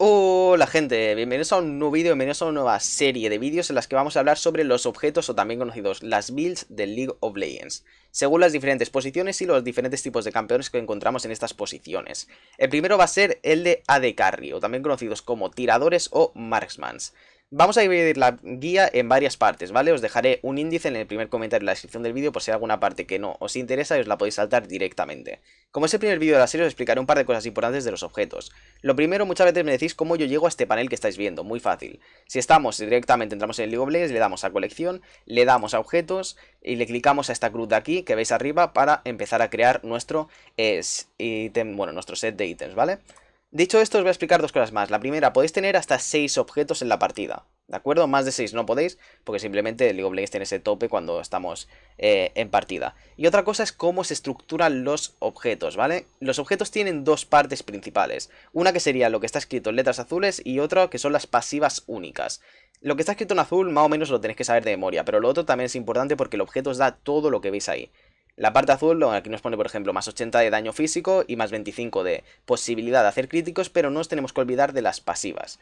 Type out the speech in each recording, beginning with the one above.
Hola oh, gente, bienvenidos a un nuevo vídeo, bienvenidos a una nueva serie de vídeos en las que vamos a hablar sobre los objetos o también conocidos las builds del League of Legends, según las diferentes posiciones y los diferentes tipos de campeones que encontramos en estas posiciones. El primero va a ser el de AD Carry, o también conocidos como tiradores o marksmans. Vamos a dividir la guía en varias partes, ¿vale? Os dejaré un índice en el primer comentario en la descripción del vídeo por si hay alguna parte que no os interesa y os la podéis saltar directamente. Como es el primer vídeo de la serie os explicaré un par de cosas importantes de los objetos. Lo primero, muchas veces me decís cómo yo llego a este panel que estáis viendo, muy fácil. Si estamos directamente, entramos en el League of le damos a colección, le damos a objetos y le clicamos a esta cruz de aquí que veis arriba para empezar a crear nuestro, eh, bueno, nuestro set de ítems, ¿vale? vale Dicho esto, os voy a explicar dos cosas más. La primera, podéis tener hasta 6 objetos en la partida, ¿de acuerdo? Más de 6 no podéis, porque simplemente League of Legends tiene ese tope cuando estamos eh, en partida. Y otra cosa es cómo se estructuran los objetos, ¿vale? Los objetos tienen dos partes principales. Una que sería lo que está escrito en letras azules y otra que son las pasivas únicas. Lo que está escrito en azul más o menos lo tenéis que saber de memoria, pero lo otro también es importante porque el objeto os da todo lo que veis ahí. La parte azul, aquí nos pone por ejemplo más 80 de daño físico y más 25 de posibilidad de hacer críticos, pero no nos tenemos que olvidar de las pasivas.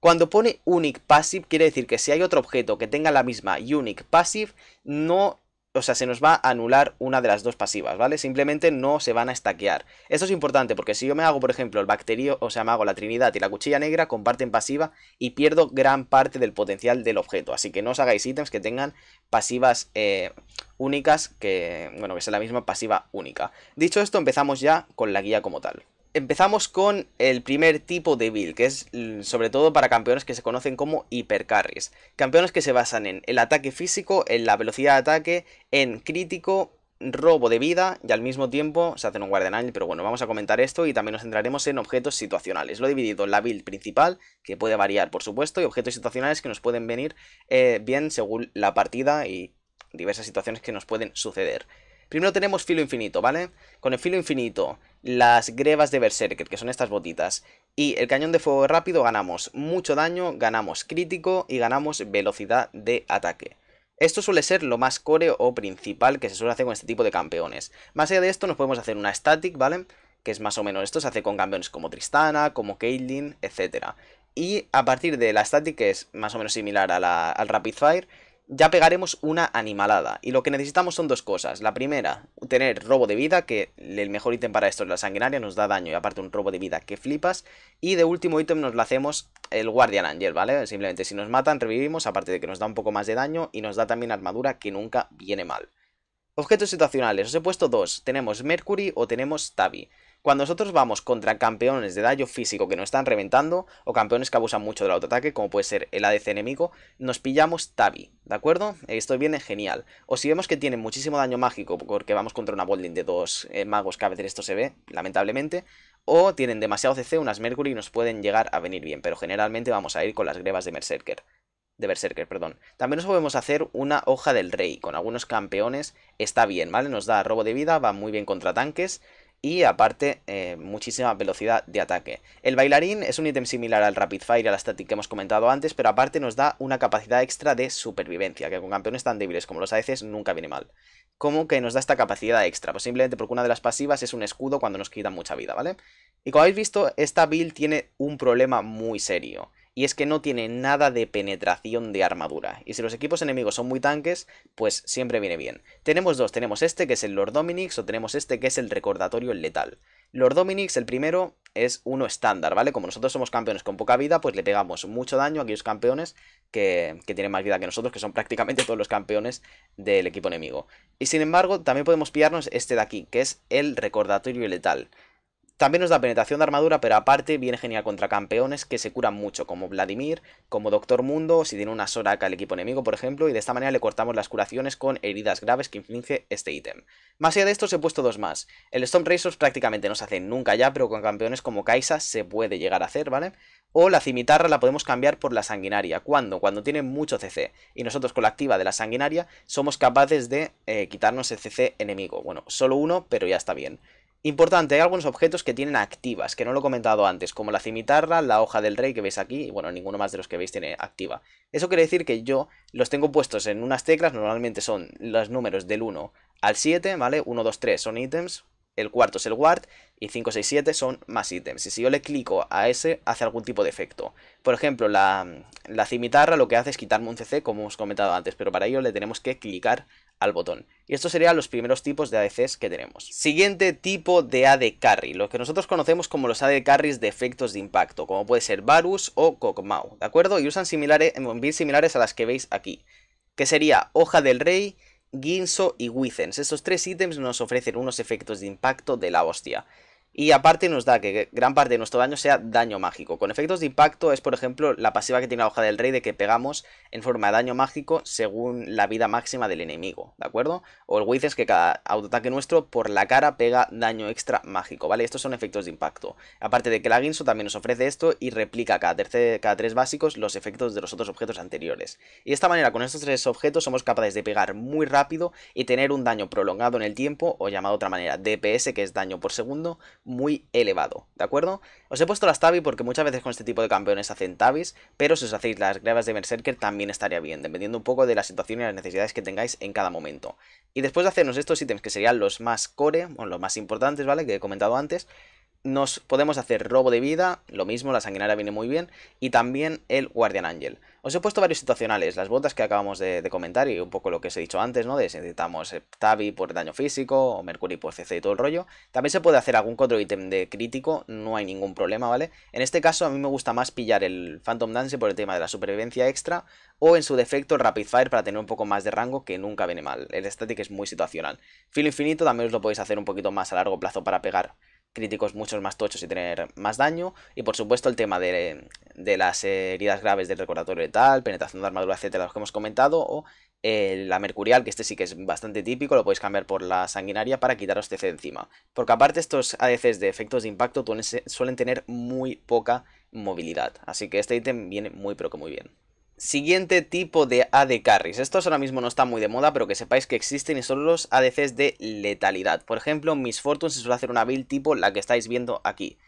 Cuando pone Unique Passive quiere decir que si hay otro objeto que tenga la misma Unique Passive, no o sea, se nos va a anular una de las dos pasivas, ¿vale? Simplemente no se van a estaquear. Esto es importante porque si yo me hago, por ejemplo, el bacterio, o sea, me hago la Trinidad y la Cuchilla Negra, comparten pasiva y pierdo gran parte del potencial del objeto. Así que no os hagáis ítems que tengan pasivas eh, únicas, que, bueno, que sea la misma pasiva única. Dicho esto, empezamos ya con la guía como tal empezamos con el primer tipo de build, que es sobre todo para campeones que se conocen como hipercarries. Campeones que se basan en el ataque físico, en la velocidad de ataque, en crítico, robo de vida y al mismo tiempo se hacen un guardian pero bueno, vamos a comentar esto y también nos centraremos en objetos situacionales. Lo he dividido en la build principal, que puede variar por supuesto, y objetos situacionales que nos pueden venir eh, bien según la partida y diversas situaciones que nos pueden suceder. Primero tenemos filo infinito, ¿vale? Con el filo infinito, las grebas de Berserker, que son estas botitas, y el cañón de fuego rápido ganamos mucho daño, ganamos crítico y ganamos velocidad de ataque. Esto suele ser lo más core o principal que se suele hacer con este tipo de campeones. Más allá de esto nos podemos hacer una static, ¿vale? Que es más o menos esto, se hace con campeones como Tristana, como Caitlyn, etc. Y a partir de la static, que es más o menos similar al Rapid Fire, ya pegaremos una animalada. Y lo que necesitamos son dos cosas. La primera, tener robo de vida, que el mejor ítem para esto es la sanguinaria, nos da daño y aparte un robo de vida que flipas. Y de último ítem nos lo hacemos el Guardian Angel, ¿vale? Simplemente si nos matan, revivimos, aparte de que nos da un poco más de daño y nos da también armadura que nunca viene mal. Objetos situacionales, os he puesto dos, tenemos Mercury o tenemos Tabi. Cuando nosotros vamos contra campeones de daño físico que nos están reventando, o campeones que abusan mucho del autoataque, como puede ser el ADC enemigo, nos pillamos Tabi, ¿de acuerdo? Esto viene genial. O si vemos que tienen muchísimo daño mágico, porque vamos contra una bolding de dos eh, magos, que a veces esto se ve, lamentablemente, o tienen demasiado CC, unas Mercury y nos pueden llegar a venir bien, pero generalmente vamos a ir con las grebas de Berserker de Berserker, perdón. También nos podemos hacer una hoja del rey, con algunos campeones está bien, ¿vale? Nos da robo de vida, va muy bien contra tanques y aparte eh, muchísima velocidad de ataque. El bailarín es un ítem similar al Rapid Fire, la Static que hemos comentado antes, pero aparte nos da una capacidad extra de supervivencia, que con campeones tan débiles como los AECs nunca viene mal. ¿Cómo que nos da esta capacidad extra? Pues simplemente porque una de las pasivas es un escudo cuando nos quita mucha vida, ¿vale? Y como habéis visto, esta build tiene un problema muy serio y es que no tiene nada de penetración de armadura. Y si los equipos enemigos son muy tanques, pues siempre viene bien. Tenemos dos, tenemos este que es el Lord Dominix o tenemos este que es el recordatorio letal. Lord Dominix, el primero, es uno estándar, ¿vale? Como nosotros somos campeones con poca vida, pues le pegamos mucho daño a aquellos campeones que, que, tienen más vida que nosotros, que son prácticamente todos los campeones del equipo enemigo. Y sin embargo, también podemos pillarnos este de aquí, que es el recordatorio letal. También nos da penetración de armadura, pero aparte viene genial contra campeones que se curan mucho, como Vladimir, como Doctor Mundo, si tiene una Soraka al equipo enemigo, por ejemplo, y de esta manera le cortamos las curaciones con heridas graves que inflige este ítem. Más allá de esto, os he puesto dos más. El Storm Racers prácticamente no se hace nunca ya, pero con campeones como Kaisa se puede llegar a hacer, ¿vale? O la cimitarra la podemos cambiar por la sanguinaria. ¿Cuándo? Cuando tiene mucho CC. Y nosotros con la activa de la sanguinaria somos capaces de eh, quitarnos el CC enemigo. Bueno, solo uno, pero ya está bien. Importante, hay algunos objetos que tienen activas, que no lo he comentado antes, como la cimitarra, la hoja del rey que veis aquí, bueno, ninguno más de los que veis tiene activa. Eso quiere decir que yo los tengo puestos en unas teclas, normalmente son los números del 1 al 7, ¿vale? 1, 2, 3 son ítems, el cuarto es el guard, y 5, 6, 7 son más ítems. Y si yo le clico a ese, hace algún tipo de efecto. Por ejemplo, la, cimitarra lo que hace es quitarme un CC, como os comentado antes, pero para ello le tenemos que clicar al botón. Y estos serían los primeros tipos de ADCs que tenemos. Siguiente tipo de AD Carry, lo que nosotros conocemos como los AD Carries de efectos de impacto, como puede ser Varus o Kokmau, ¿de acuerdo? Y usan similares, eh, bien similares a las que veis aquí, que sería Hoja del Rey, Ginso y Wizens. Estos tres ítems nos ofrecen unos efectos de impacto de la hostia. Y aparte nos da que gran parte de nuestro daño sea daño mágico. Con efectos de impacto es, por ejemplo, la pasiva que tiene la hoja del rey de que pegamos en forma de daño mágico según la vida máxima del enemigo, ¿de acuerdo? O el Wiz es que cada autoataque nuestro por la cara pega daño extra mágico, ¿vale? Estos son efectos de impacto. Aparte de que la Ginsu también nos ofrece esto y replica cada, cada tres básicos los efectos de los otros objetos anteriores. Y de esta manera, con estos tres objetos somos capaces de pegar muy rápido y tener un daño prolongado en el tiempo, o llamado de otra manera DPS, que es daño por segundo, muy elevado, ¿de acuerdo? Os he puesto las Tabi porque muchas veces con este tipo de campeones hacen Tabis, pero si os hacéis las grebas de Berserker también estaría bien, dependiendo un poco de la situación y las necesidades que tengáis en cada momento. Y después de hacernos estos ítems que serían los más core, o los más importantes, ¿vale? Que he comentado antes, nos podemos hacer robo de vida, lo mismo, la sanguinaria viene muy bien, y también el guardian Angel. Os he puesto varios situacionales, las botas que acabamos de, comentar y un poco lo que os he dicho antes, ¿no? De si necesitamos eh, Tabi por daño físico o Mercury por CC y todo el rollo. También se puede hacer algún otro ítem de crítico, no hay ningún problema, ¿vale? En este caso a mí me gusta más pillar el Phantom Dance por el tema de la supervivencia extra o en su defecto el Rapid Fire para tener un poco más de rango que nunca viene mal. El static es muy situacional. Filo infinito también os lo podéis hacer un poquito más a largo plazo para pegar críticos muchos más tochos y tener más daño. Y por supuesto el tema de, las heridas graves del recordatorio letal, penetración de armadura, etcétera, los que hemos comentado, o eh, la mercurial, que este sí que es bastante típico, lo podéis cambiar por la sanguinaria para quitaros TC encima. Porque aparte estos ADCs de efectos de impacto suelen tener muy poca movilidad, así que este ítem viene muy pero que muy bien. Siguiente tipo de AD carries. Estos ahora mismo no están muy de moda, pero que sepáis que existen y son los ADCs de letalidad. Por ejemplo, Miss Fortune se suele hacer una build tipo la que estáis viendo aquí.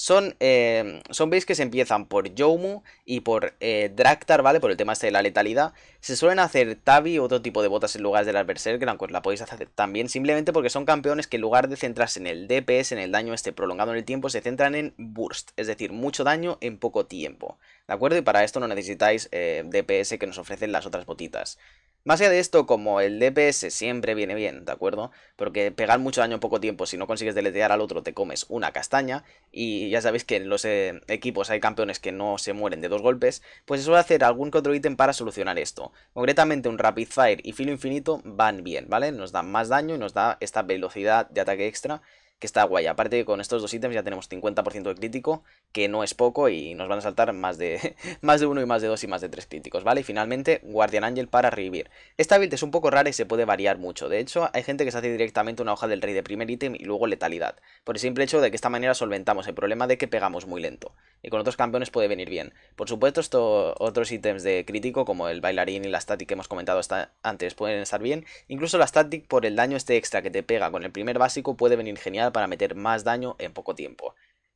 Son, veis eh, son que se empiezan por Yomu y por eh, Draktar, ¿vale? Por el tema este de la letalidad. Se suelen hacer Tabi u otro tipo de botas en lugar del adversario, que la podéis hacer también simplemente porque son campeones que en lugar de centrarse en el DPS, en el daño este prolongado en el tiempo, se centran en Burst, es decir, mucho daño en poco tiempo, ¿de acuerdo? Y para esto no necesitáis eh, DPS que nos ofrecen las otras botitas. Más allá de esto, como el DPS siempre viene bien, ¿de acuerdo? Porque pegar mucho daño en poco tiempo, si no consigues deletear al otro, te comes una castaña. Y ya sabéis que en los eh, equipos hay campeones que no se mueren de dos golpes. Pues se suele hacer algún que otro ítem para solucionar esto. Concretamente un Rapid Fire y Filo Infinito van bien, ¿vale? Nos dan más daño y nos da esta velocidad de ataque extra que está guay. Aparte con estos dos ítems ya tenemos 50% de crítico, que no es poco y nos van a saltar más de, más de uno y más de dos y más de tres críticos, ¿vale? Y finalmente, Guardian Angel para revivir. Esta build es un poco rara y se puede variar mucho. De hecho, hay gente que se hace directamente una hoja del rey de primer ítem y luego letalidad, por el simple hecho de que esta manera solventamos el problema de que pegamos muy lento. Y con otros campeones puede venir bien. Por supuesto, estos otros ítems de crítico, como el bailarín y la static que hemos comentado antes, pueden estar bien. Incluso la static por el daño este extra que te pega con el primer básico puede venir genial para meter más daño en poco tiempo.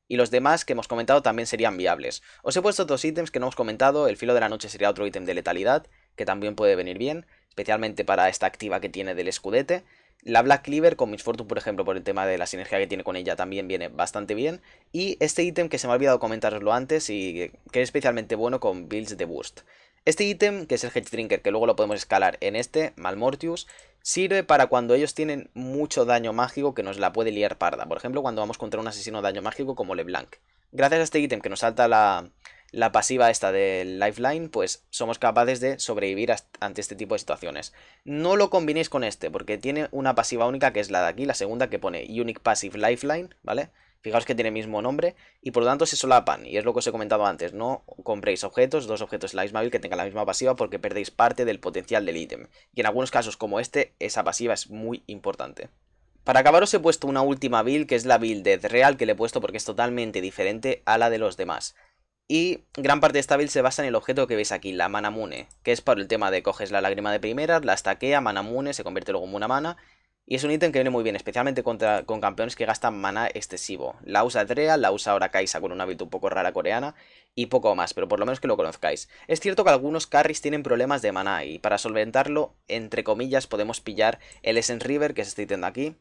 Y los demás que hemos comentado también serían viables. Os he puesto otros ítems que no hemos comentado, el filo de la noche sería otro ítem de letalidad, que también puede venir bien, especialmente para esta activa que tiene del escudete. La Black Cleaver con Misfortune, por ejemplo, por el tema de la sinergia que tiene con ella, también viene bastante bien. Y este ítem que se me ha olvidado comentaroslo antes y que es especialmente bueno con builds de Boost. Este ítem, que es el Hedge Drinker, que luego lo podemos escalar en este, Malmortius, Sirve para cuando ellos tienen mucho daño mágico que nos la puede liar parda. Por ejemplo, cuando vamos contra un asesino daño mágico como LeBlanc. Gracias a este ítem que nos salta la, la pasiva esta del lifeline, pues somos capaces de sobrevivir ante este tipo de situaciones. No lo combinéis con este, porque tiene una pasiva única que es la de aquí, la segunda que pone Unique Passive Lifeline, ¿vale? Fijaos que tiene el mismo nombre y por lo tanto se solapan. Y es lo que os he comentado antes, no compréis objetos, dos objetos la misma build que tengan la misma pasiva porque perdéis parte del potencial del ítem. Y en algunos casos como este, esa pasiva es muy importante. Para acabar os he puesto una última build que es la build de Real que le he puesto porque es totalmente diferente a la de los demás. Y gran parte de esta build se basa en el objeto que veis aquí, la Mana Mune, que es para el tema de coges la lágrima de primera, la stackea, Mana Mune, se convierte luego en una Mana, y es un ítem que viene muy bien, especialmente contra, con campeones que gastan mana excesivo. La usa Drea, la usa ahora Kaisa con una hábito un poco rara coreana y poco más, pero por lo menos que lo conozcáis. Es cierto que algunos carries tienen problemas de mana y para solventarlo, entre comillas, podemos pillar el Essence River, que se este ítem aquí,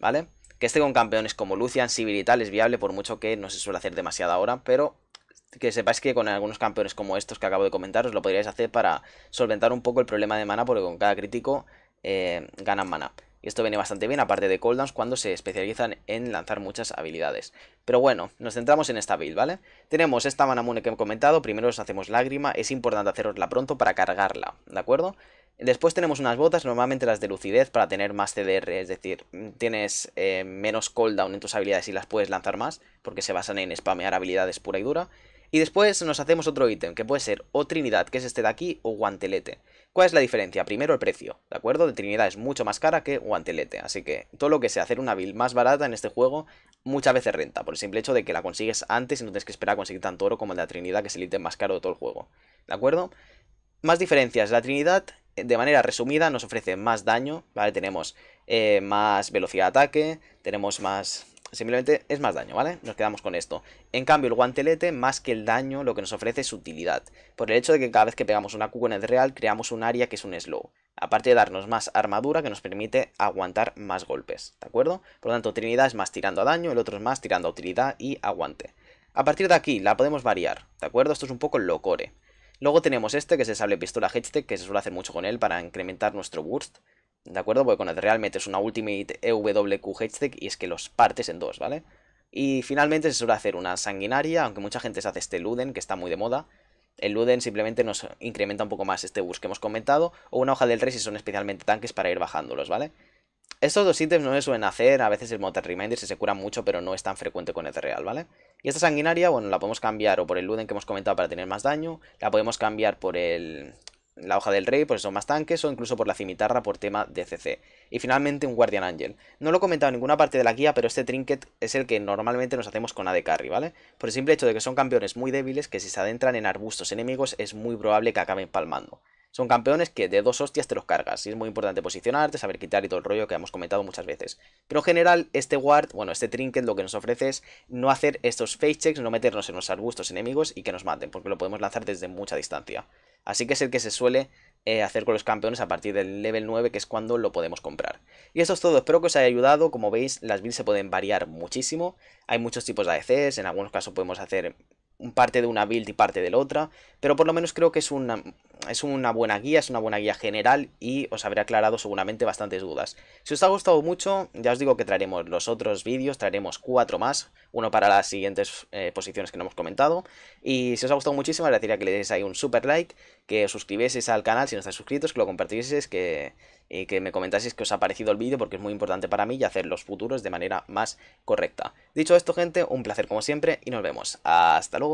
¿vale? Que esté con campeones como Lucian, Sivir y tal es viable por mucho que no se suele hacer demasiado ahora, pero que sepáis que con algunos campeones como estos que acabo de comentaros lo podríais hacer para solventar un poco el problema de mana porque con cada crítico eh, ganan mana esto viene bastante bien, aparte de cooldowns, cuando se especializan en lanzar muchas habilidades. Pero bueno, nos centramos en esta build, ¿vale? Tenemos esta Manamune que he comentado, primero os hacemos lágrima, es importante hacerosla pronto para cargarla, ¿de acuerdo? Después tenemos unas botas, normalmente las de lucidez, para tener más CDR, es decir, mm, tienes eh, menos cooldown en tus habilidades y las puedes lanzar más, porque se basan en spamear habilidades pura y dura. Y después nos hacemos otro ítem, que puede ser o Trinidad, que es este de aquí, o Guantelete. ¿Cuál es la diferencia? Primero el precio, ¿de acuerdo? De Trinidad es mucho más cara que Guantelete, así que todo lo que sea hacer una build más barata en este juego muchas veces renta, por el simple hecho de que la consigues antes y no tienes que esperar a conseguir tanto oro como el de la Trinidad, que es el ítem más caro de todo el juego, ¿de acuerdo? Más diferencias, la Trinidad de manera resumida nos ofrece más daño, ¿vale? Tenemos eh, más velocidad de ataque, tenemos más Simplemente es más daño, ¿vale? Nos quedamos con esto. En cambio, el guantelete, más que el daño, lo que nos ofrece es utilidad. Por el hecho de que cada vez que pegamos una Q con el real, creamos un área que es un slow. Aparte de darnos más armadura que nos permite aguantar más golpes, ¿de acuerdo? Por lo tanto, Trinidad es más tirando a daño, el otro es más tirando a utilidad y aguante. A partir de aquí, la podemos variar, ¿de acuerdo? Esto es un poco locore. Luego tenemos este, que es el sable pistola Hedgetech, que se suele hacer mucho con él para incrementar nuestro burst. ¿De acuerdo? Porque con el Real metes una Ultimate EWQ y es que los partes en dos, ¿vale? Y finalmente se suele hacer una sanguinaria, aunque mucha gente se hace este Luden, que está muy de moda. El Luden simplemente nos incrementa un poco más este bus que hemos comentado, o una hoja del rey si son especialmente tanques para ir bajándolos, ¿vale? Estos dos ítems no se suelen hacer, a veces el Motor Reminder se, se cura mucho, pero no es tan frecuente con el real, ¿vale? Y esta sanguinaria, bueno, la podemos cambiar o por el Luden que hemos comentado para tener más daño, la podemos cambiar por el la hoja del rey, pues son más tanques, o incluso por la cimitarra por tema de CC. Y finalmente un Guardian Angel. No lo he comentado en ninguna parte de la guía, pero este trinket es el que normalmente nos hacemos con AD Carry, ¿vale? Por el simple hecho de que son campeones muy débiles, que si se adentran en arbustos enemigos es muy probable que acaben palmando. Son campeones que de dos hostias te los cargas, y es muy importante posicionarte, saber quitar y todo el rollo que hemos comentado muchas veces. Pero en general, este guard, bueno, este trinket lo que nos ofrece es no hacer estos face checks, no meternos en los arbustos enemigos y que nos maten, porque lo podemos lanzar desde mucha distancia. Así que es el que se suele eh, hacer con los campeones a partir del level 9, que es cuando lo podemos comprar. Y eso es todo, espero que os haya ayudado. Como veis, las builds se pueden variar muchísimo. Hay muchos tipos de ADCs, e en algunos casos podemos hacer parte de una build y parte de la otra pero por lo menos creo que es una, es una buena guía, es una buena guía general y os habré aclarado seguramente bastantes dudas. Si os ha gustado mucho, ya os digo que traeremos los otros vídeos, traeremos cuatro más, uno para las siguientes eh, posiciones que no hemos comentado. Y si os ha gustado muchísimo, agradecería que le deis ahí un super like, que os suscribieses al canal si no estáis suscritos, que lo compartieseis, que, que me comentaseis que os ha parecido el vídeo porque es muy importante para mí y hacer los futuros de manera más correcta. Dicho esto, gente, un placer como siempre y nos vemos. Hasta luego.